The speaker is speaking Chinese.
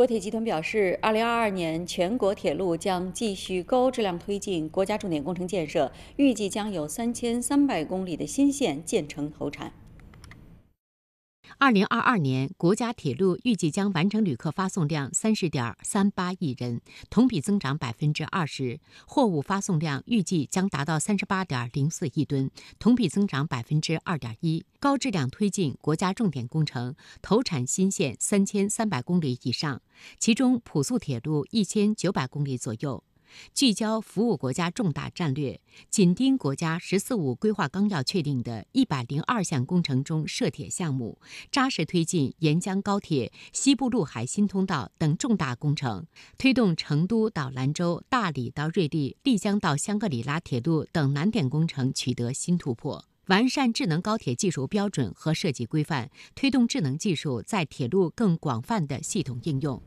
国铁集团表示，二零二二年全国铁路将继续高质量推进国家重点工程建设，预计将有三千三百公里的新线建成投产。二零二二年，国家铁路预计将完成旅客发送量三十点三八亿人，同比增长百分之二十；货物发送量预计将达到三十八点零四亿吨，同比增长百分之二点一。高质量推进国家重点工程，投产新线三千三百公里以上，其中普速铁路一千九百公里左右。聚焦服务国家重大战略，紧盯国家“十四五”规划纲要确定的一百零二项工程中涉铁项目，扎实推进沿江高铁、西部陆海新通道等重大工程，推动成都到兰州、大理到瑞丽、丽江到香格里拉铁路等难点工程取得新突破，完善智能高铁技术标准和设计规范，推动智能技术在铁路更广泛的系统应用。